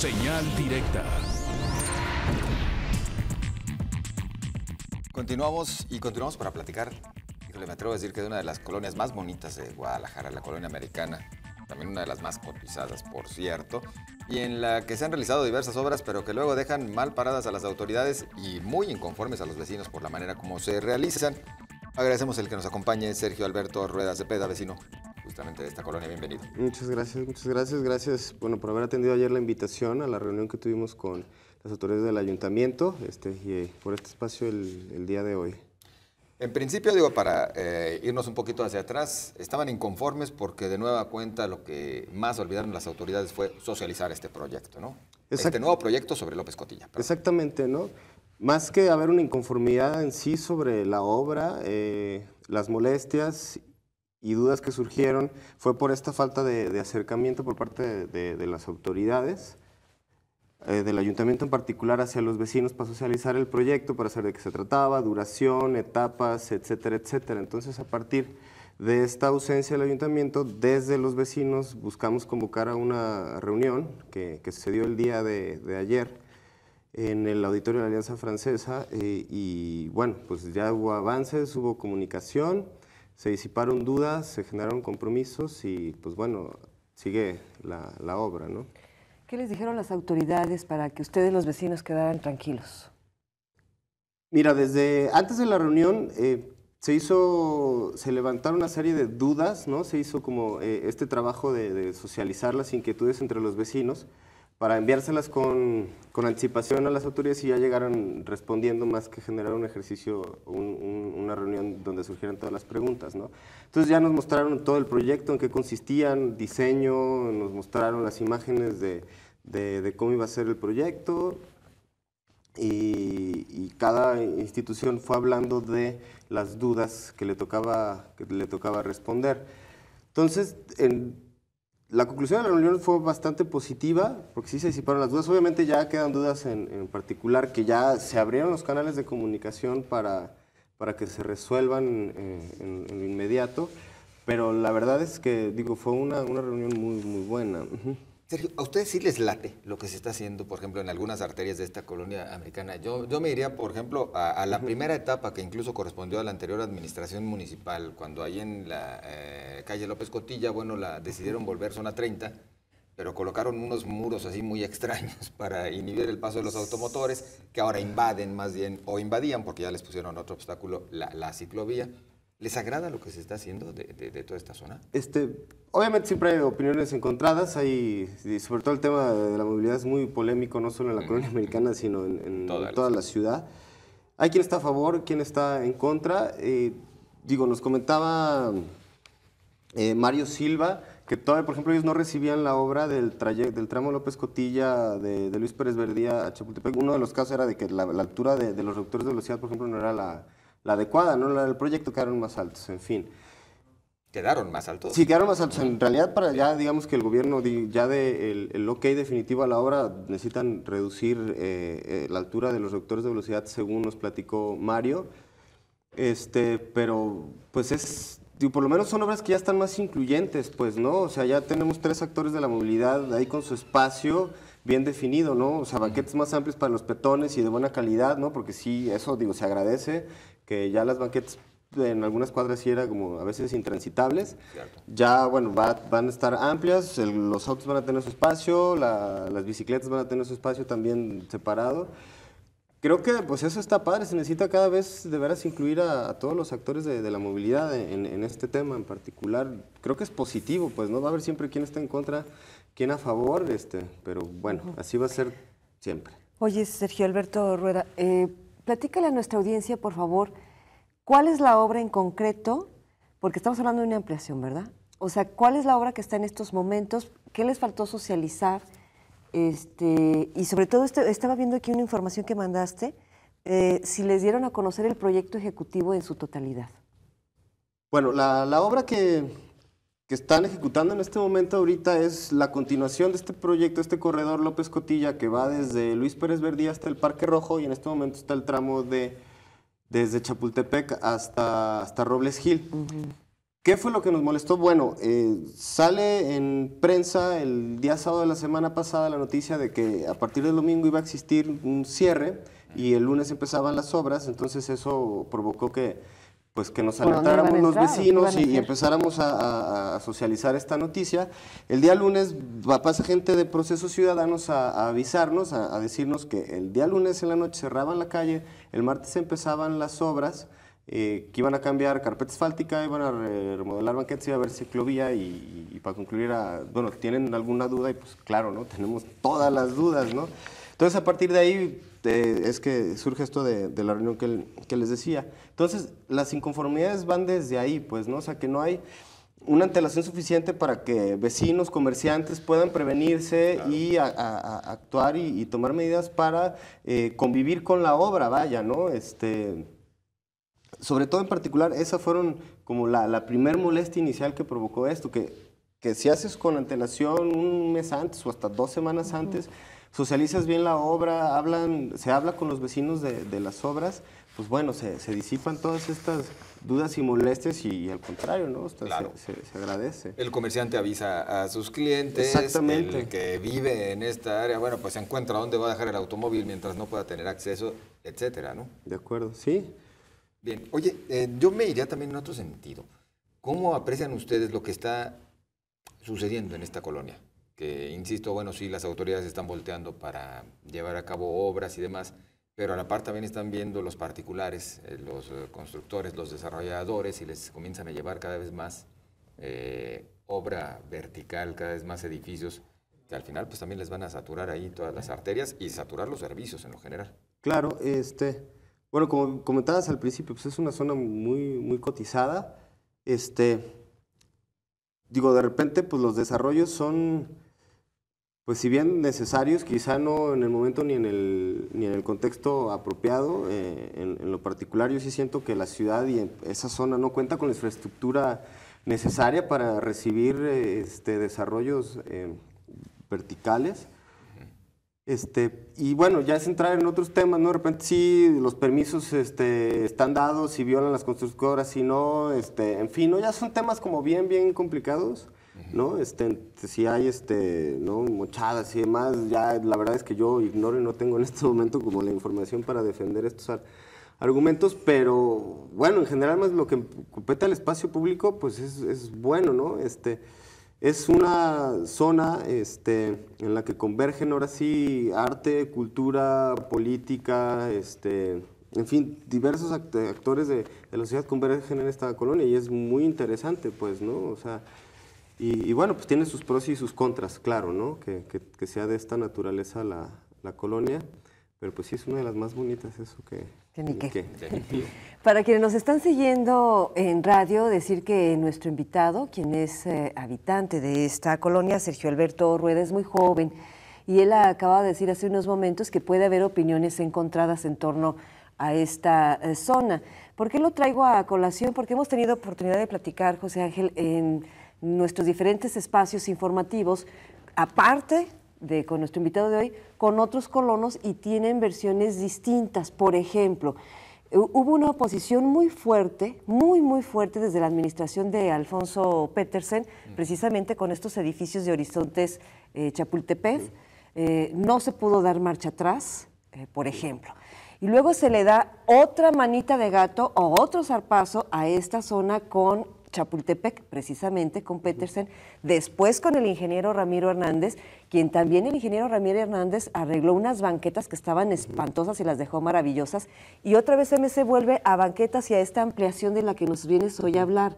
Señal directa. Continuamos y continuamos para platicar. Híjole, me atrevo a decir que es una de las colonias más bonitas de Guadalajara, la colonia americana. También una de las más cotizadas, por cierto. Y en la que se han realizado diversas obras, pero que luego dejan mal paradas a las autoridades y muy inconformes a los vecinos por la manera como se realizan. Agradecemos el que nos acompañe, Sergio Alberto Ruedas de Peda, vecino de esta colonia. Bienvenido. Muchas gracias, muchas gracias. Gracias bueno, por haber atendido ayer la invitación a la reunión que tuvimos con las autoridades del ayuntamiento este, y eh, por este espacio el, día de hoy. En principio, digo, para eh, irnos un poquito hacia atrás, estaban inconformes porque de nueva cuenta lo que más olvidaron las autoridades fue socializar este proyecto, ¿no? este nuevo proyecto sobre López Cotilla. Exactamente, ¿no? Más que haber una inconformidad en sí sobre la obra, eh, las molestias y dudas que surgieron fue por esta falta de, acercamiento por parte de, las autoridades, eh, del ayuntamiento en particular, hacia los vecinos para socializar el proyecto, para saber de qué se trataba, duración, etapas, etcétera, etcétera. Entonces, a partir de esta ausencia del ayuntamiento, desde los vecinos buscamos convocar a una reunión que, se dio el día de ayer en el auditorio de la Alianza Francesa eh, y bueno, pues ya hubo avances, hubo comunicación se disiparon dudas, se generaron compromisos y pues bueno, sigue la, obra, ¿no? ¿Qué les dijeron las autoridades para que ustedes los vecinos quedaran tranquilos? Mira, desde antes de la reunión eh, se hizo, se levantaron una serie de dudas, ¿no? Se hizo como eh, este trabajo de, socializar las inquietudes entre los vecinos para enviárselas con, anticipación a las autoridades y ya llegaron respondiendo más que generar un ejercicio, una reunión donde surgieran todas las preguntas. Entonces ya nos mostraron todo el proyecto, en qué consistían, diseño, nos mostraron las imágenes de, cómo iba a ser el proyecto, y, cada institución fue hablando de las dudas que le tocaba, que le tocaba responder. Entonces, en, la conclusión de la reunión fue bastante positiva, porque sí se disiparon las dudas. Obviamente ya quedan dudas en, particular, que ya se abrieron los canales de comunicación para, para que se resuelvan eh, en, inmediato, pero la verdad es que digo, fue una, una reunión muy, muy buena. Sergio, ¿a ustedes sí les late lo que se está haciendo, por ejemplo, en algunas arterias de esta colonia americana? Yo, yo me diría, por ejemplo, a, la primera etapa que incluso correspondió a la anterior administración municipal, cuando ahí en la eh, calle López Cotilla, bueno, la decidieron volver zona 30, pero colocaron unos muros así muy extraños para inhibir el paso de los automotores, que ahora invaden más bien, o invadían, porque ya les pusieron otro obstáculo, la, la ciclovía. ¿Les agrada lo que se está haciendo de, toda esta zona? Este, obviamente siempre hay opiniones encontradas, hay, sobre todo el tema de la movilidad es muy polémico, no solo en la colonia americana, sino en, toda, la, ciudad. Hay quien está a favor, quien está en contra. Eh, digo, nos comentaba eh, Mario Silva que todavía, por ejemplo, ellos no recibían la obra del, del tramo López Cotilla de, Luis Pérez Verdía a Chapultepec. Uno de los casos era de que la, altura de, de los reductores de velocidad, por ejemplo, no era la la adecuada, no la del proyecto, quedaron más altos, en fin. ¿Quedaron más altos? Sí, quedaron más altos. En realidad, para ya, digamos que el gobierno, ya de el, el ok definitivo a la obra, necesitan reducir eh, eh, la altura de los reductores de velocidad, según nos platicó Mario. Este, pero, pues es, por lo menos son obras que ya están más incluyentes, pues, ¿no? O sea, ya tenemos tres actores de la movilidad ahí con su espacio bien definido, ¿no? O sea, banquetes más amplios para los petones y de buena calidad, ¿no? Porque sí, eso, digo, se agradece que ya las banquetas en algunas cuadras sí era como a veces intransitables. Ya, bueno, van a estar amplias, los autos van a tener su espacio, las bicicletas van a tener su espacio también separado. Creo que pues eso está padre, se necesita cada vez de veras incluir a, todos los actores de, la movilidad en, este tema en particular. Creo que es positivo, pues no va a haber siempre quién está en contra, quién a favor, este, pero bueno, así va a ser siempre. Oye, Sergio Alberto Rueda, eh, platícale a nuestra audiencia, por favor, cuál es la obra en concreto, porque estamos hablando de una ampliación, ¿verdad? O sea, ¿cuál es la obra que está en estos momentos? ¿Qué les faltó socializar? Este, y sobre todo, este, estaba viendo aquí una información que mandaste, eh, si les dieron a conocer el proyecto ejecutivo en su totalidad. Bueno, la obra que, que están ejecutando en este momento ahorita es la continuación de este proyecto, este corredor López Cotilla, que va desde Luis Pérez Verdía hasta el Parque Rojo y en este momento está el tramo de desde Chapultepec hasta, hasta Robles Hill. ¿Qué fue lo que nos molestó? Bueno, eh, sale en prensa el día sábado de la semana pasada la noticia de que a partir del domingo iba a existir un cierre y el lunes empezaban las obras, entonces eso provocó que pues que nos alertáramos los vecinos y, empezáramos a, socializar esta noticia. El día lunes va, pasa gente de Procesos Ciudadanos a, avisarnos, a, decirnos que el día lunes en la noche cerraban la calle, el martes empezaban las obras, eh, que iban a cambiar carpeta asfáltica, iban a remodelar banquetes, iba a ver ciclovía y, y, para concluir, bueno, ¿tienen alguna duda? Y pues claro, ¿no? Tenemos todas las dudas, ¿no? Entonces a partir de ahí este, es que surge esto de, la reunión que, les decía. Entonces, las inconformidades van desde ahí, pues, ¿no? O sea, que no hay una antelación suficiente para que vecinos, comerciantes puedan prevenirse y actuar y, tomar medidas para eh, convivir con la obra, vaya, ¿no? Este, sobre todo en particular, esa fueron como la, primera primer molestia inicial que provocó esto, que, que si haces con antelación un mes antes o hasta dos semanas antes, socializas bien la obra, hablan, se habla con los vecinos de, las obras, pues bueno, se, disipan todas estas dudas y molestias y, al contrario, ¿no? se, agradece. El comerciante avisa a sus clientes. El que vive en esta área, bueno, pues se encuentra dónde va a dejar el automóvil mientras no pueda tener acceso, etcétera, ¿no? De acuerdo, sí. Bien, oye, eh, yo me iría también en otro sentido. ¿Cómo aprecian ustedes lo que está sucediendo en esta colonia? insisto, bueno, sí, las autoridades están volteando para llevar a cabo obras y demás, pero a la par también están viendo los particulares, eh, los eh, constructores, los desarrolladores y les comienzan a llevar cada vez más eh, obra vertical, cada vez más edificios que al final pues también les van a saturar ahí todas las arterias y saturar los servicios en lo general. Claro, este, bueno, como comentabas al principio, pues es una zona muy, muy cotizada, este, digo, de repente pues los desarrollos son pues si bien necesarios, quizá no en el momento ni en el, ni en el contexto apropiado, eh, en, lo particular yo sí siento que la ciudad y esa zona no cuenta con la infraestructura necesaria para recibir eh, este, desarrollos eh, verticales. Este, y bueno, ya es entrar en otros temas, ¿no? De repente sí, los permisos este, están dados, si violan las constructoras, si no, este, en fin, ya son temas como bien, bien complicados ¿no? Este, si hay este, ¿no? mochadas y demás, ya la verdad es que yo ignoro y no tengo en este momento como la información para defender estos argumentos, pero bueno, en general más lo que compete el espacio público, pues es, bueno, ¿no? Este, es una zona este, en la que convergen ahora sí arte, cultura, política, este, en fin, diversos actores de, de la sociedad convergen en esta colonia y es muy interesante, pues, ¿no? O sea, y, bueno, pues tiene sus pros y sus contras, claro, ¿no? Que, que, sea de esta naturaleza la, la, colonia, pero pues sí es una de las más bonitas, eso que... que Para quienes nos están siguiendo en radio, decir que nuestro invitado, quien es eh, habitante de esta colonia, Sergio Alberto Rueda, es muy joven y él acaba de decir hace unos momentos que puede haber opiniones encontradas en torno a esta eh, zona. ¿Por qué lo traigo a colación? Porque hemos tenido oportunidad de platicar, José Ángel, en nuestros diferentes espacios informativos, aparte de, con nuestro invitado de hoy, con otros colonos y tienen versiones distintas. Por ejemplo, hubo una oposición muy fuerte, muy, muy fuerte desde la administración de Alfonso Petersen, mm. precisamente con estos edificios de Horizontes eh, Chapultepec. Eh, no se pudo dar marcha atrás, eh, por ejemplo. Y luego se le da otra manita de gato o otro zarpazo a esta zona con Chapultepec, precisamente con Petersen, después con el ingeniero Ramiro Hernández, quien también el ingeniero Ramiro Hernández arregló unas banquetas que estaban espantosas y las dejó maravillosas, y otra vez MC vuelve a banquetas y a esta ampliación de la que nos vienes hoy a hablar.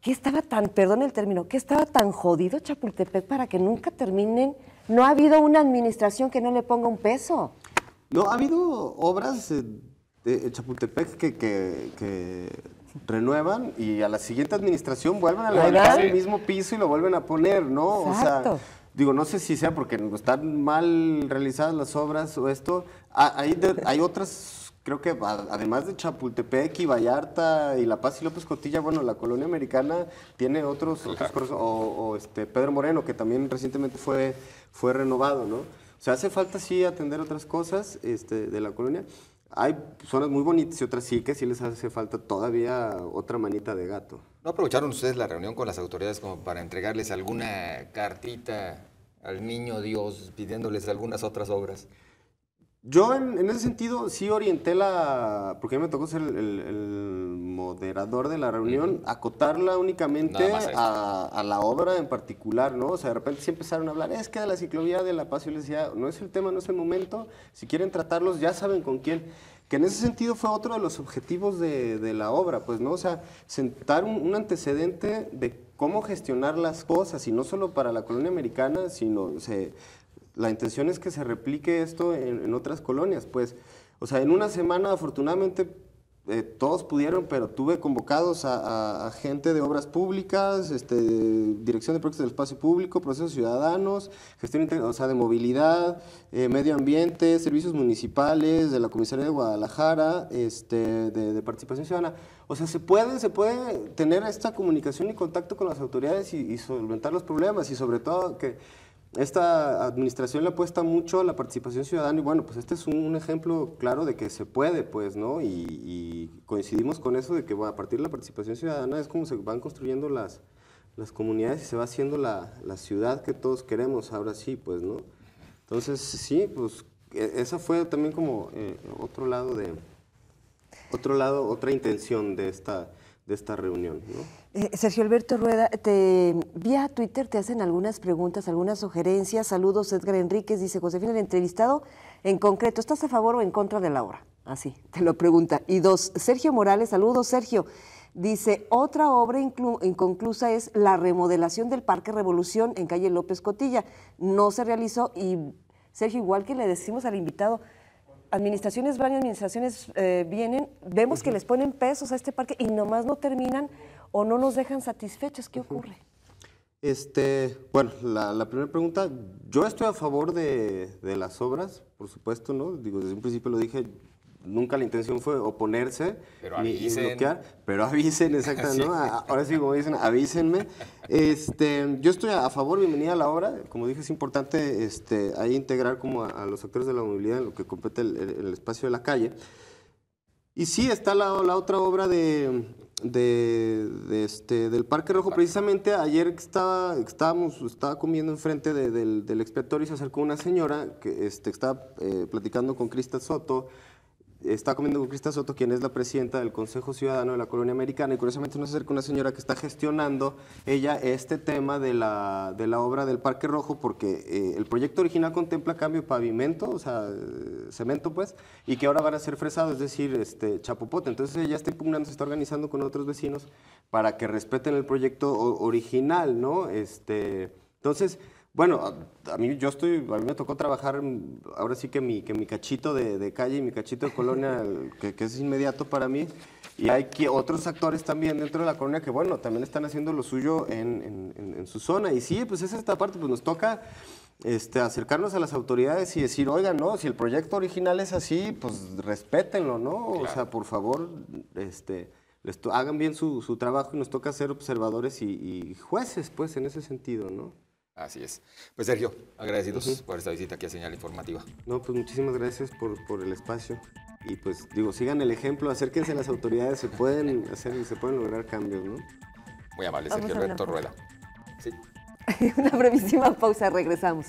¿Qué estaba tan, perdón el término, qué estaba tan jodido Chapultepec para que nunca terminen? No ha habido una administración que no le ponga un peso. No, ha habido obras... Eh, de Chapultepec que, que, que, renuevan y a la siguiente administración vuelven a levantar el mismo piso y lo vuelven a poner, ¿no? O sea, digo, no sé si sea porque están mal realizadas las obras o esto. Ah, hay, hay otras, creo que además de Chapultepec y Vallarta y La Paz y López Cotilla, bueno, la colonia americana tiene otros, o, o, este Pedro Moreno, que también recientemente fue, fue renovado, ¿no? O sea, hace falta sí atender otras cosas este, de la colonia. Hay zonas muy bonitas y otras sí que sí les hace falta todavía otra manita de gato. ¿No aprovecharon ustedes la reunión con las autoridades como para entregarles alguna cartita al niño Dios pidiéndoles algunas otras obras? Yo en, ese sentido sí orienté la, porque a mí me tocó ser el, moderador de la reunión, acotarla únicamente a, la obra en particular, ¿no? O sea, de repente sí empezaron a hablar, es que de la ciclovía de La Paz, yo les decía, no es el tema, no es el momento, si quieren tratarlos ya saben con quién. Que en ese sentido fue otro de los objetivos de, la obra, pues, ¿no? O sea, sentar un, un antecedente de cómo gestionar las cosas, y no solo para la colonia americana, sino se, la intención es que se replique esto en, otras colonias, pues. O sea, en una semana, afortunadamente, eh, todos pudieron, pero tuve convocados a, gente de obras públicas, este, dirección de proyectos del espacio público, procesos ciudadanos, gestión o sea, de movilidad, eh, medio ambiente, servicios municipales, de la comisaría de Guadalajara, este, de, participación ciudadana. O sea, se puede, se puede tener esta comunicación y contacto con las autoridades y solventar los problemas y sobre todo que esta administración le apuesta mucho a la participación ciudadana y bueno, pues este es un, ejemplo claro de que se puede, pues, ¿no? Y, coincidimos con eso de que a partir de la participación ciudadana es como se van construyendo las, las comunidades y se va haciendo la, la, ciudad que todos queremos ahora sí, pues, ¿no? Entonces, sí, pues, e, esa fue también como eh, otro lado de, otro lado, otra intención de esta de esta reunión. Eh, Sergio Alberto Rueda, te, vía Twitter te hacen algunas preguntas, algunas sugerencias. Saludos, Edgar Enríquez, dice Josefina, el entrevistado, en concreto, ¿estás a favor o en contra de la obra? Así, te lo pregunta. Y dos, Sergio Morales, saludos, Sergio. Dice, otra obra inconclusa es la remodelación del Parque Revolución en calle López Cotilla. No se realizó y, Sergio, igual que le decimos al invitado, administraciones van administraciones eh, vienen, vemos que les ponen pesos a este parque y nomás no terminan o no nos dejan satisfechos. ¿Qué ocurre? Este, bueno, la, primera pregunta, yo estoy a favor de, de, las obras, por supuesto, ¿no? Digo, desde un principio lo dije, nunca la intención fue oponerse ni, bloquear, pero avisen, exacto, ¿no? Ahora sí, como dicen, avísenme. Este, yo estoy a favor, bienvenida a la obra. Como dije, es importante este, ahí integrar como a, los actores de la movilidad en lo que compete el, espacio de la calle. Y sí, está la, la otra obra de, de, este, del Parque Rojo. Precisamente ayer estaba, estábamos, estaba comiendo enfrente del, del expiatorio y se acercó una señora que este, estaba eh, platicando con Crista Soto Está comiendo con Crista Soto, quien es la presidenta del Consejo Ciudadano de la Colonia Americana, y curiosamente nos acerca una señora que está gestionando ella este tema de la, de la obra del Parque Rojo, porque eh, el proyecto original contempla cambio de pavimento, o sea, cemento pues, y que ahora van a ser fresados, es decir, este, chapopote. Entonces ella está impugnando, se está organizando con otros vecinos para que respeten el proyecto original, ¿no? Este, entonces... Bueno, a, mí yo estoy, a me tocó trabajar, mm, ahora sí que mi, que mi cachito de, calle y mi cachito de colonia, que, es inmediato para mí, y hay otros actores también dentro de la colonia que, bueno, también están haciendo lo suyo en, su zona. Y sí, pues es esta parte, pues nos toca este, acercarnos a las autoridades y decir, oigan, no, si el proyecto original es así, pues respétenlo, ¿no? O sea, por favor, este, hagan bien su, trabajo y nos toca ser observadores y jueces, pues, en ese sentido, ¿no? Así es. Pues Sergio, agradecidos por esta visita aquí a Señal Informativa. No, pues muchísimas gracias por, el espacio. Y pues digo, sigan el ejemplo, acérquense a las autoridades, se pueden hacer y se pueden lograr cambios, ¿no? Muy amable, Sergio Alberto Rueda. Sí. Una brevísima pausa, regresamos.